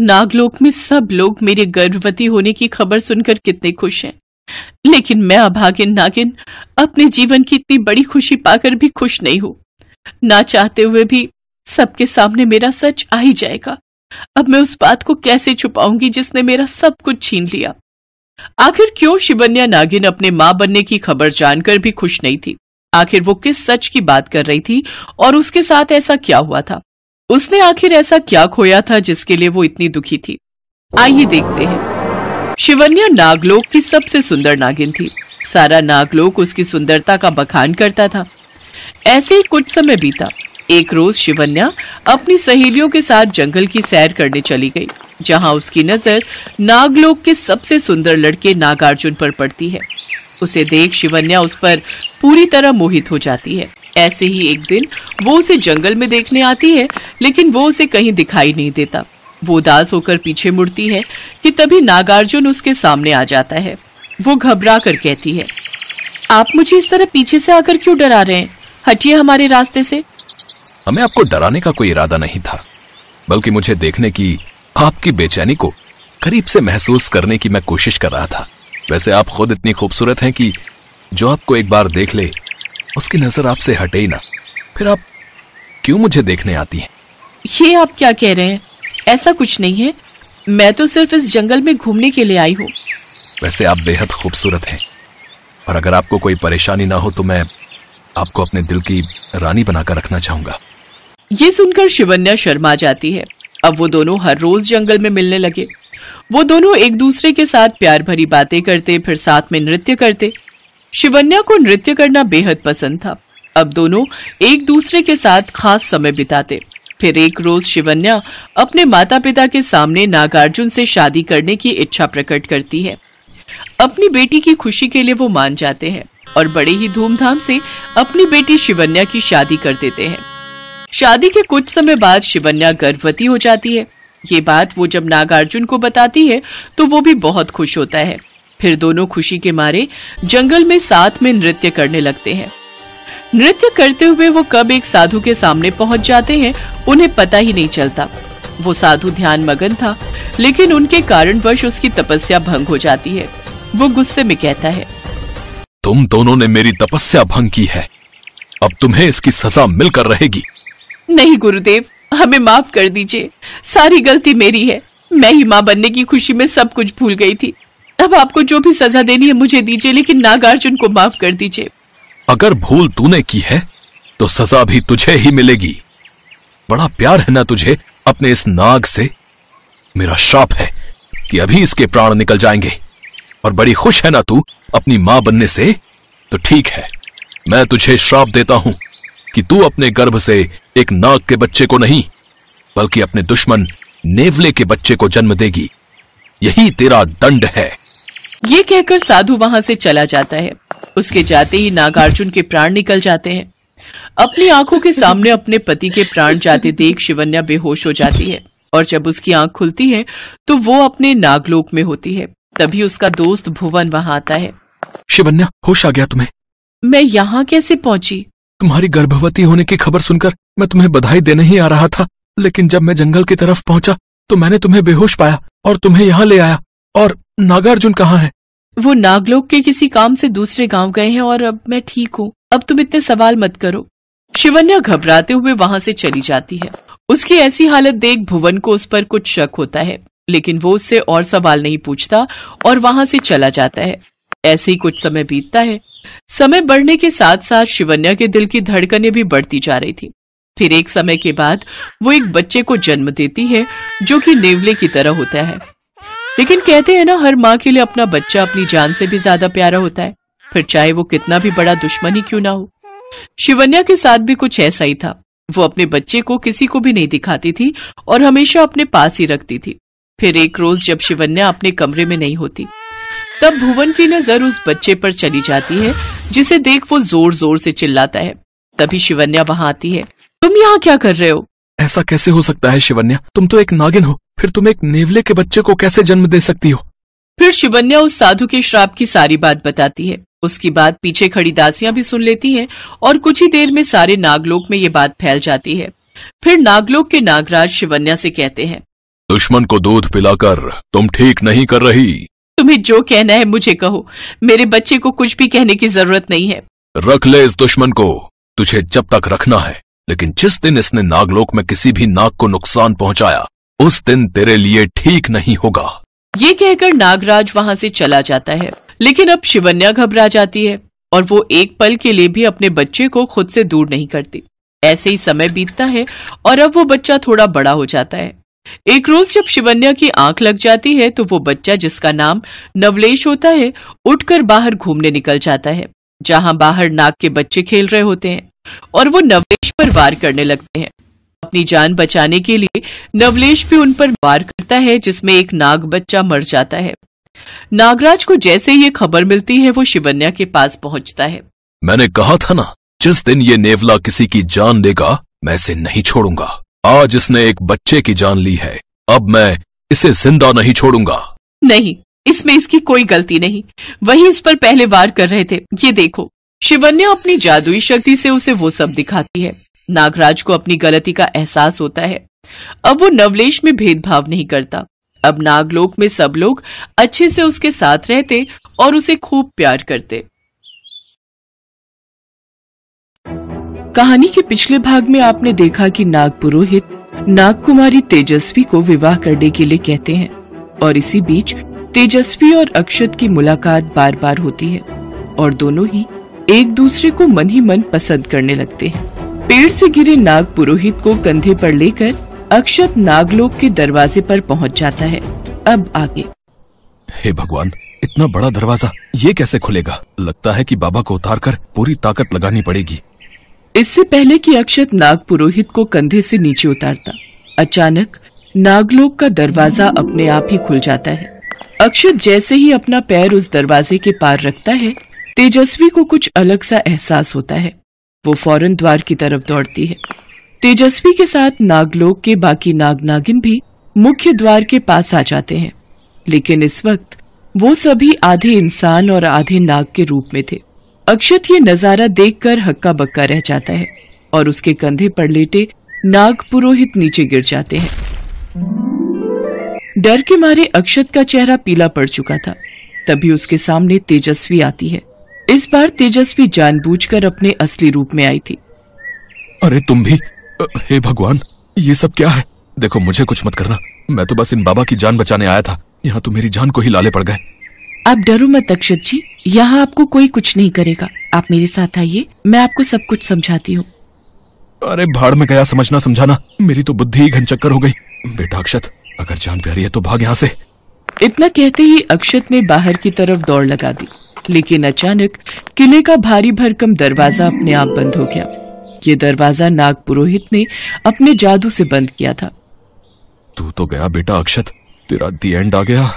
नागलोक में सब लोग मेरे गर्भवती होने की खबर सुनकर कितने खुश हैं लेकिन मैं अभागिन नागिन अपने जीवन की इतनी बड़ी खुशी पाकर भी खुश नहीं हूं ना चाहते हुए भी सबके सामने मेरा सच आ ही जाएगा अब मैं उस बात को कैसे छुपाऊंगी जिसने मेरा सब कुछ छीन लिया आखिर क्यों शिवन्या नागिन अपने मां बनने की खबर जानकर भी खुश नहीं थी आखिर वो किस सच की बात कर रही थी और उसके साथ ऐसा क्या हुआ था उसने आखिर ऐसा क्या खोया था जिसके लिए वो इतनी दुखी थी आइए देखते हैं शिवन्या नागलोक की सबसे सुंदर नागिन थी सारा नागलोक उसकी सुंदरता का बखान करता था ऐसे ही कुछ समय बीता एक रोज शिवन्या अपनी सहेलियों के साथ जंगल की सैर करने चली गई जहां उसकी नजर नागलोक के सबसे सुंदर लड़के नागार्जुन पर पड़ती है उसे देख शिवन्या उस पर पूरी तरह मोहित हो जाती है ऐसे ही एक दिन वो उसे जंगल में देखने आती है लेकिन वो उसे कहीं दिखाई नहीं देता वो उदास होकर पीछे मुड़ती है कि तभी नागार्जुन उसके सामने आ जाता है वो घबरा कर कहती है आप मुझे इस तरह पीछे से आकर क्यों डरा रहे हैं हटिए हमारे रास्ते से हमें आपको डराने का कोई इरादा नहीं था बल्कि मुझे देखने की आपकी बेचैनी को करीब से महसूस करने की मैं कोशिश कर रहा था वैसे आप खुद इतनी खूबसूरत हैं कि जो आपको एक बार देख ले उसकी नजर आपसे हटे ही ना फिर आप क्यों मुझे देखने आती हैं? ये आप क्या कह रहे हैं ऐसा कुछ नहीं है मैं तो सिर्फ इस जंगल में घूमने के लिए आई हूँ वैसे आप बेहद खूबसूरत हैं और अगर आपको कोई परेशानी ना हो तो मैं आपको अपने दिल की रानी बनाकर रखना चाहूंगा ये सुनकर शिवन्या शर्मा जाती है अब वो दोनों हर रोज जंगल में मिलने लगे वो दोनों एक दूसरे के साथ प्यार भरी बातें करते फिर साथ में नृत्य करते शिवन्या को नृत्य करना बेहद पसंद था अब दोनों एक दूसरे के साथ खास समय बिताते फिर एक रोज शिवन्या अपने माता पिता के सामने नागार्जुन से शादी करने की इच्छा प्रकट करती है अपनी बेटी की खुशी के लिए वो मान जाते हैं और बड़े ही धूमधाम से अपनी बेटी शिवन्या की शादी कर देते हैं शादी के कुछ समय बाद शिवन्या गर्भवती हो जाती है ये बात वो जब नागार्जुन को बताती है तो वो भी बहुत खुश होता है फिर दोनों खुशी के मारे जंगल में साथ में नृत्य करने लगते हैं नृत्य करते हुए वो कब एक साधु के सामने पहुंच जाते हैं उन्हें पता ही नहीं चलता वो साधु ध्यान मगन था लेकिन उनके कारणवश उसकी तपस्या भंग हो जाती है वो गुस्से में कहता है तुम दोनों ने मेरी तपस्या भंग की है अब तुम्हें इसकी सजा मिलकर रहेगी नहीं गुरुदेव हमें माफ कर दीजिए सारी गलती मेरी है मैं ही माँ बनने की खुशी में सब कुछ भूल गई थी अब आपको जो भी सजा देनी है मुझे दीजिए लेकिन नागार्जुन को माफ कर दीजिए अगर भूल तूने की है तो सजा भी तुझे ही मिलेगी बड़ा प्यार है ना तुझे अपने इस नाग से मेरा श्राप है कि अभी इसके प्राण निकल जाएंगे और बड़ी खुश है ना तू अपनी मां बनने से तो ठीक है मैं तुझे श्राप देता हूं कि तू अपने गर्भ से एक नाग के बच्चे को नहीं बल्कि अपने दुश्मन नेवले के बच्चे को जन्म देगी यही तेरा दंड है ये कहकर साधु वहां से चला जाता है उसके जाते ही नागार्जुन के प्राण निकल जाते हैं अपनी आंखों के सामने अपने पति के प्राण जाते देख शिवन्या बेहोश हो जाती है और जब उसकी आंख खुलती है तो वो अपने नागलोक में होती है तभी उसका दोस्त भुवन वहां आता है शिवन्या होश आ गया तुम्हें मैं यहाँ कैसे पहुंची तुम्हारी गर्भवती होने की खबर सुनकर मैं तुम्हें बधाई देने ही आ रहा था लेकिन जब मैं जंगल की तरफ पहुंचा तो मैंने तुम्हें बेहोश पाया और तुम्हें यहाँ ले आया और नागार्जुन कहाँ है वो नागलोक के किसी काम से दूसरे गांव गए हैं और अब मैं ठीक हूँ अब तुम इतने सवाल मत करो शिवन्या घबराते हुए वहाँ से चली जाती है उसकी ऐसी हालत देख भुवन को उस पर कुछ शक होता है लेकिन वो उससे और सवाल नहीं पूछता और वहाँ से चला जाता है ऐसे ही कुछ समय बीतता है समय बढ़ने के साथ साथ शिवन्या के दिल की धड़कने भी बढ़ती जा रही थी फिर एक समय के बाद वो एक बच्चे को जन्म देती है जो कि नेवले की तरह होता है लेकिन कहते हैं ना हर माँ के लिए अपना बच्चा अपनी जान से भी ज्यादा प्यारा होता है फिर चाहे वो कितना भी बड़ा दुश्मन ही क्यों ना हो शिवन्या के साथ भी कुछ ऐसा ही था वो अपने बच्चे को किसी को भी नहीं दिखाती थी और हमेशा अपने पास ही रखती थी फिर एक रोज जब शिवन्या अपने कमरे में नहीं होती तब भुवन की नजर उस बच्चे पर चली जाती है जिसे देख वो जोर जोर से चिल्लाता है तभी शिवन्या वहाँ आती है तुम यहाँ क्या कर रहे हो ऐसा कैसे हो सकता है शिवन्या तुम तो एक नागिन हो फिर तुम एक नेवले के बच्चे को कैसे जन्म दे सकती हो फिर शिवन्या उस साधु के श्राप की सारी बात बताती है उसकी बात पीछे खड़ी दासियां भी सुन लेती हैं और कुछ ही देर में सारे नागलोक में ये बात फैल जाती है फिर नागलोक के नागराज शिवन्या से कहते हैं दुश्मन को दूध पिलाकर तुम ठीक नहीं कर रही तुम्हें जो कहना है मुझे कहो मेरे बच्चे को कुछ भी कहने की जरूरत नहीं है रख ले इस दुश्मन को तुझे जब तक रखना है लेकिन जिस दिन इसने नागलोक में किसी भी नाग को नुकसान पहुंचाया उस दिन तेरे लिए ठीक नहीं होगा ये कहकर नागराज वहाँ से चला जाता है लेकिन अब शिवन्या घबरा जाती है और वो एक पल के लिए भी अपने बच्चे को खुद से दूर नहीं करती ऐसे ही समय बीतता है और अब वो बच्चा थोड़ा बड़ा हो जाता है एक रोज जब शिवन्या की आंख लग जाती है तो वो बच्चा जिसका नाम नवलेश होता है उठकर बाहर घूमने निकल जाता है जहाँ बाहर नाग के बच्चे खेल रहे होते हैं और वो नवलेश पर वार करने लगते हैं अपनी जान बचाने के लिए नवलेश भी उन पर वार करता है जिसमें एक नाग बच्चा मर जाता है नागराज को जैसे ये खबर मिलती है वो शिवन्या के पास पहुंचता है मैंने कहा था ना जिस दिन ये नेवला किसी की जान लेगा मैं इसे नहीं छोड़ूंगा आज इसने एक बच्चे की जान ली है अब मैं इसे जिंदा नहीं छोड़ूंगा नहीं इसमें इसकी कोई गलती नहीं वही इस पर पहले वार कर रहे थे ये देखो शिवन्या अपनी जादुई शक्ति से उसे वो सब दिखाती है नागराज को अपनी गलती का एहसास होता है अब वो नवलेश में भेदभाव नहीं करता अब नागलोक में सब लोग अच्छे से उसके साथ रहते और उसे खूब प्यार करते कहानी के पिछले भाग में आपने देखा कि नाग पुरोहित कुमारी तेजस्वी को विवाह करने के लिए कहते हैं और इसी बीच तेजस्वी और अक्षत की मुलाकात बार बार होती है और दोनों ही एक दूसरे को मन ही मन पसंद करने लगते हैं पेड़ से गिरे नाग पुरोहित को कंधे पर लेकर अक्षत नागलोक के दरवाजे पर पहुंच जाता है अब आगे हे भगवान इतना बड़ा दरवाजा ये कैसे खुलेगा लगता है कि बाबा को उतार कर पूरी ताकत लगानी पड़ेगी इससे पहले कि अक्षत नाग पुरोहित को कंधे से नीचे उतारता अचानक नागलोक का दरवाजा अपने आप ही खुल जाता है अक्षत जैसे ही अपना पैर उस दरवाजे के पार रखता है तेजस्वी को कुछ अलग सा एहसास होता है वो फौरन द्वार की तरफ दौड़ती है तेजस्वी के साथ नागलोक के बाकी नाग नागिन भी मुख्य द्वार के पास आ जाते हैं लेकिन इस वक्त वो सभी आधे इंसान और आधे नाग के रूप में थे अक्षत ये नजारा देखकर हक्का बक्का रह जाता है और उसके कंधे पर लेटे नाग पुरोहित नीचे गिर जाते हैं डर के मारे अक्षत का चेहरा पीला पड़ चुका था तभी उसके सामने तेजस्वी आती है इस बार तेजस्वी जानबूझकर अपने असली रूप में आई थी अरे तुम भी हे भगवान ये सब क्या है देखो मुझे कुछ मत करना मैं तो बस इन बाबा की जान बचाने आया था यहाँ तो मेरी जान को ही लाले पड़ गए आप डरो मत अक्षत जी यहाँ आपको कोई कुछ नहीं करेगा आप मेरे साथ आइए मैं आपको सब कुछ समझाती हूँ अरे भाड़ में गया समझना समझाना मेरी तो बुद्धि ही घनचक्कर हो गई बेटा अक्षत अगर जान प्यारी है तो भाग यहाँ से इतना कहते ही अक्षत ने बाहर की तरफ दौड़ लगा दी लेकिन अचानक किले का भारी भरकम दरवाजा अपने आप बंद हो गया ये दरवाजा नाग पुरोहित ने अपने जादू से बंद किया था तू तो गया बेटा अक्षत तेरा दी एंड आ गया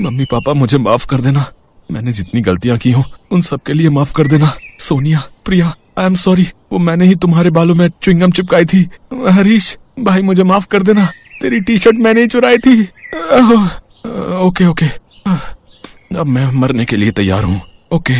मम्मी पापा मुझे माफ कर देना मैंने जितनी गलतियां की हूँ उन सब के लिए माफ कर देना Sonia Priya I am sorry वो मैंने ही तुम्हारे बालों में चुंगम चिपकाई थी हरीश भाई मुझे माफ कर देना तेरी टी शर्ट मैंने ही चुराई थी ओके uh, ओके uh, अब मैं मरने के लिए तैयार हूँ ओके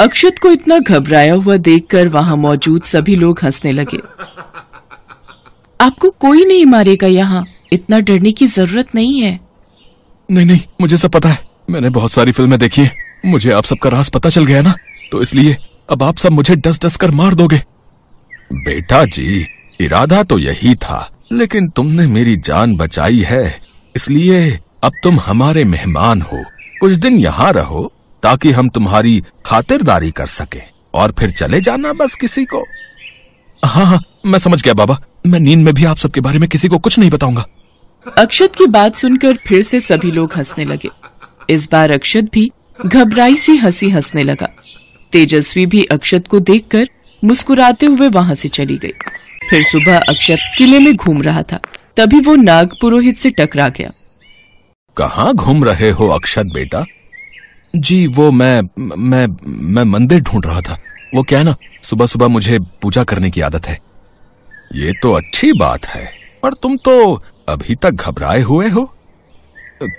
अक्षत को इतना घबराया हुआ देखकर वहाँ मौजूद सभी लोग हंसने लगे आपको कोई नहीं मारेगा यहाँ इतना डरने की जरूरत नहीं है नहीं नहीं मुझे सब पता है मैंने बहुत सारी फिल्में देखी है मुझे आप सबका रास पता चल गया ना तो इसलिए अब आप सब मुझे डस डस कर मार दोगे बेटा जी इरादा तो यही था लेकिन तुमने मेरी जान बचाई है इसलिए अब तुम हमारे मेहमान हो कुछ दिन यहाँ रहो ताकि हम तुम्हारी खातिरदारी कर सके और फिर चले जाना बस किसी को हाँ हाँ मैं समझ गया बाबा मैं नींद में भी आप सबके बारे में किसी को कुछ नहीं बताऊंगा अक्षत की बात सुनकर फिर से सभी लोग हंसने लगे इस बार अक्षत भी घबराई सी हंसी हंसने लगा तेजस्वी भी अक्षत को देखकर मुस्कुराते हुए वहाँ से चली गई फिर सुबह अक्षत किले में घूम रहा था तभी वो नाग पुरोहित से टकरा गया कहाँ घूम रहे हो अक्षत बेटा जी वो मैं मैं मैं मंदिर ढूंढ रहा था वो क्या है ना सुबह सुबह मुझे पूजा करने की आदत है ये तो अच्छी बात है पर तुम तो अभी तक घबराए हुए हो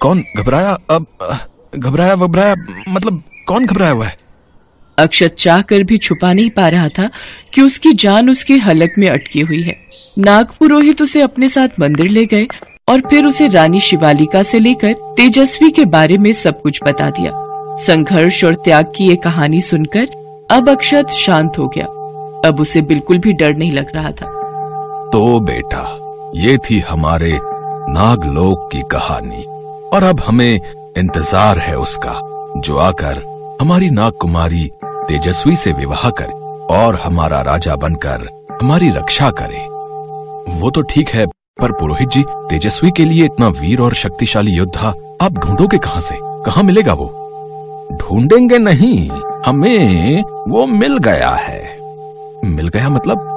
कौन घबराया अब घबराया वबराया मतलब कौन घबराया हुआ है अक्षत चाहकर भी छुपा नहीं पा रहा था कि उसकी जान उसके हलक में अटकी हुई है नागपुरोहित उसे अपने साथ मंदिर ले गए और फिर उसे रानी शिवालिका से लेकर तेजस्वी के बारे में सब कुछ बता दिया संघर्ष और त्याग की ये कहानी सुनकर अब अक्षत शांत हो गया अब उसे बिल्कुल भी डर नहीं लग रहा था तो बेटा ये थी हमारे नागलोक की कहानी और अब हमें इंतजार है उसका जो आकर हमारी नाग कुमारी तेजस्वी से विवाह करे और हमारा राजा बनकर हमारी रक्षा करे वो तो ठीक है पर पुरोहित जी तेजस्वी के लिए इतना वीर और शक्तिशाली योद्धा आप ढूंढोगे कहाँ से कहाँ मिलेगा वो ढूंढेंगे नहीं हमें वो मिल गया है मिल गया मतलब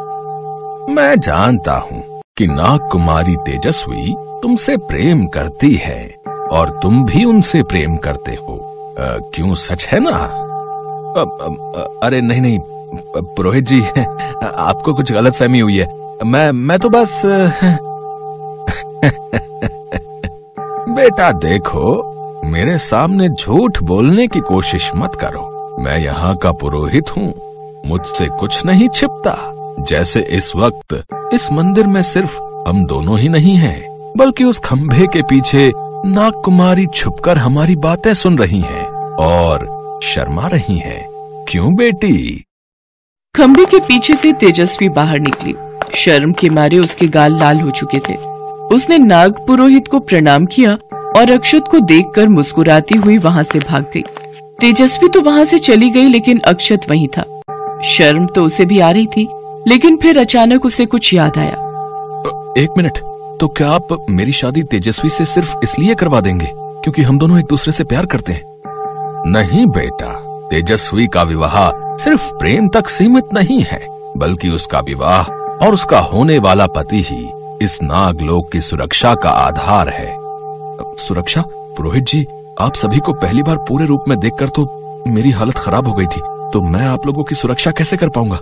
मैं जानता हूँ कि कुमारी तेजस्वी तुमसे प्रेम करती है और तुम भी उनसे प्रेम करते हो क्यों सच है ना अरे नहीं नहीं पुरोहित जी आपको कुछ गलत फहमी हुई है मैं मैं तो बस बेटा देखो मेरे सामने झूठ बोलने की कोशिश मत करो मैं यहाँ का पुरोहित हूँ मुझसे कुछ नहीं छिपता जैसे इस वक्त इस मंदिर में सिर्फ हम दोनों ही नहीं हैं, बल्कि उस खम्भे के पीछे नाग कुमारी छुपकर हमारी बातें सुन रही हैं और शर्मा रही हैं क्यों बेटी खम्बे के पीछे से तेजस्वी बाहर निकली शर्म के मारे उसके गाल लाल हो चुके थे उसने नाग पुरोहित को प्रणाम किया और अक्षत को देखकर मुस्कुराती हुई वहाँ से भाग गई तेजस्वी तो वहाँ से चली गई लेकिन अक्षत वहीं था शर्म तो उसे भी आ रही थी लेकिन फिर अचानक उसे कुछ याद आया एक मिनट तो क्या आप मेरी शादी तेजस्वी से सिर्फ इसलिए करवा देंगे क्योंकि हम दोनों एक दूसरे से प्यार करते हैं नहीं बेटा तेजस्वी का विवाह सिर्फ प्रेम तक सीमित नहीं है बल्कि उसका विवाह और उसका होने वाला पति ही इस नागलोक की सुरक्षा का आधार है सुरक्षा पुरोहित जी आप सभी को पहली बार पूरे रूप में देखकर तो मेरी हालत खराब हो गई थी तो मैं आप लोगों की सुरक्षा कैसे कर पाऊंगा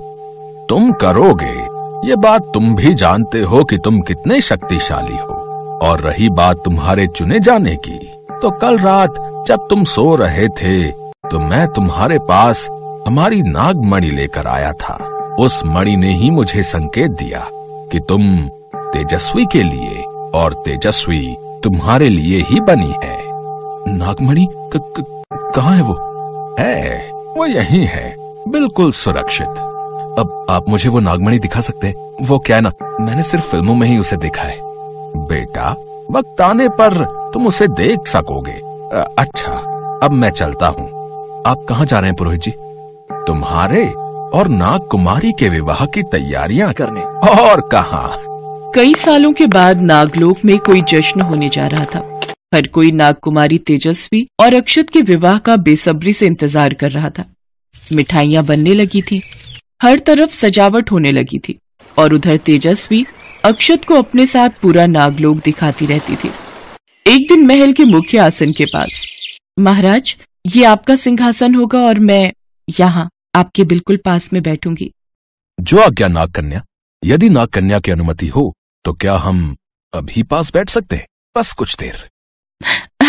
तुम करोगे ये बात तुम भी जानते हो कि तुम कितने शक्तिशाली हो और रही बात तुम्हारे चुने जाने की तो कल रात जब तुम सो रहे थे तो मैं तुम्हारे पास हमारी नागमणि लेकर आया था उस मणि ने ही मुझे संकेत दिया कि तुम तेजस्वी के लिए और तेजस्वी तुम्हारे लिए ही बनी है नागमणि कहाँ है वो है वो यही है बिल्कुल सुरक्षित अब आप मुझे वो नागमणि दिखा सकते हैं वो क्या है ना मैंने सिर्फ फिल्मों में ही उसे देखा है बेटा वक्त आने पर तुम उसे देख सकोगे अच्छा अब मैं चलता हूँ आप कहाँ जा रहे हैं पुरोहित जी तुम्हारे और नाग कुमारी के विवाह की तैयारियाँ करने और कहा कई सालों के बाद नागलोक में कोई जश्न होने जा रहा था हर कोई नागकुमारी तेजस्वी और अक्षत के विवाह का बेसब्री से इंतजार कर रहा था मिठाइयाँ बनने लगी थी हर तरफ सजावट होने लगी थी और उधर तेजस्वी अक्षत को अपने साथ पूरा नागलोक दिखाती रहती थी एक दिन महल के मुख्य आसन के पास महाराज ये आपका सिंहासन होगा और मैं यहाँ आपके बिल्कुल पास में बैठूंगी जो आज्ञा नाग कन्या यदि नाग कन्या की अनुमति हो तो क्या हम अभी पास बैठ सकते हैं बस कुछ देर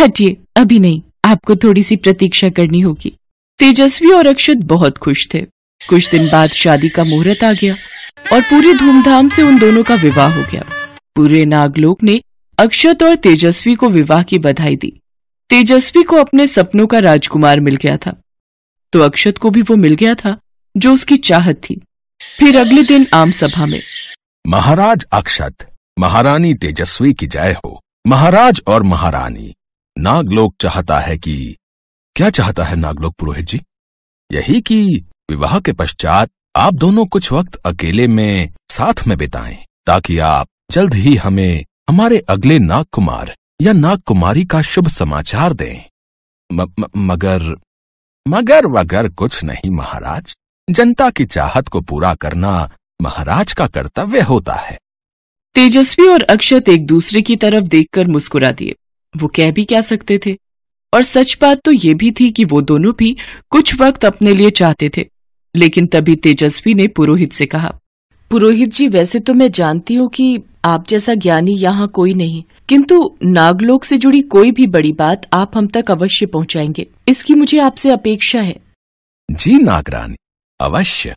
हटिए अभी नहीं आपको थोड़ी सी प्रतीक्षा करनी होगी तेजस्वी और अक्षत बहुत खुश थे कुछ दिन बाद शादी का मुहूर्त आ गया और पूरी धूमधाम से उन दोनों का विवाह हो गया पूरे नागलोक ने अक्षत और तेजस्वी को विवाह की बधाई दी तेजस्वी को अपने सपनों का राजकुमार मिल गया था तो अक्षत को भी वो मिल गया था जो उसकी चाहत थी फिर अगले दिन आम सभा में महाराज अक्षत महारानी तेजस्वी की जय हो महाराज और महारानी नागलोक चाहता है कि क्या चाहता है नागलोक पुरोहित जी यही कि विवाह के पश्चात आप दोनों कुछ वक्त अकेले में साथ में बिताएं ताकि आप जल्द ही हमें हमारे अगले नाग कुमार या नाग कुमारी का शुभ समाचार दें म, म, मगर मगर वगर कुछ नहीं महाराज जनता की चाहत को पूरा करना महाराज का कर्तव्य होता है तेजस्वी और अक्षत एक दूसरे की तरफ देखकर मुस्कुरा दिए वो कह भी क्या सकते थे और सच बात तो ये भी थी कि वो दोनों भी कुछ वक्त अपने लिए चाहते थे लेकिन तभी तेजस्वी ने पुरोहित से कहा पुरोहित जी वैसे तो मैं जानती हूँ कि आप जैसा ज्ञानी यहाँ कोई नहीं किंतु नागलोक से जुड़ी कोई भी बड़ी बात आप हम तक अवश्य पहुँचाएंगे इसकी मुझे आपसे अपेक्षा है जी नागरानी अवश्य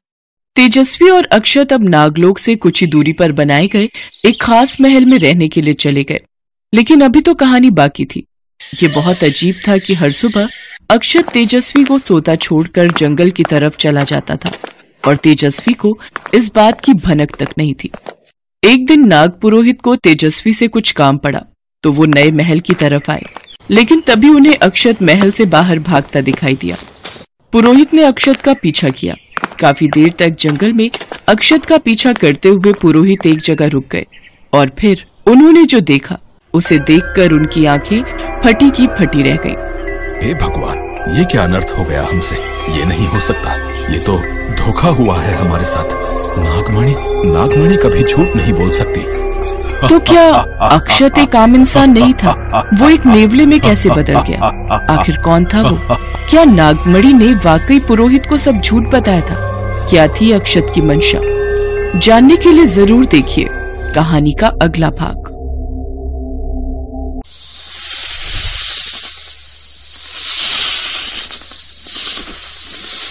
तेजस्वी और अक्षत अब नागलोक से कुछ ही दूरी पर बनाए गए एक खास महल में रहने के लिए चले गए लेकिन अभी तो कहानी बाकी थी ये बहुत अजीब था कि हर सुबह अक्षत तेजस्वी को सोता छोड़कर जंगल की तरफ चला जाता था और तेजस्वी को इस बात की भनक तक नहीं थी एक दिन नाग पुरोहित को तेजस्वी से कुछ काम पड़ा तो वो नए महल की तरफ आए लेकिन तभी उन्हें अक्षत महल से बाहर भागता दिखाई दिया पुरोहित ने अक्षत का पीछा किया काफी देर तक जंगल में अक्षत का पीछा करते हुए पुरोहित एक जगह रुक गए और फिर उन्होंने जो देखा उसे देखकर उनकी आंखें फटी की फटी रह गई हे भगवान ये क्या अनर्थ हो गया हमसे ये नहीं हो सकता ये तो धोखा हुआ है हमारे साथ नागमणि नागमणि कभी झूठ नहीं बोल सकती तो क्या अक्षत एक आम इंसान नहीं था वो एक नेवले में कैसे बदल गया आखिर कौन था वो क्या नागमणि ने वाकई पुरोहित को सब झूठ बताया था क्या थी अक्षत की मंशा जानने के लिए जरूर देखिए कहानी का अगला भाग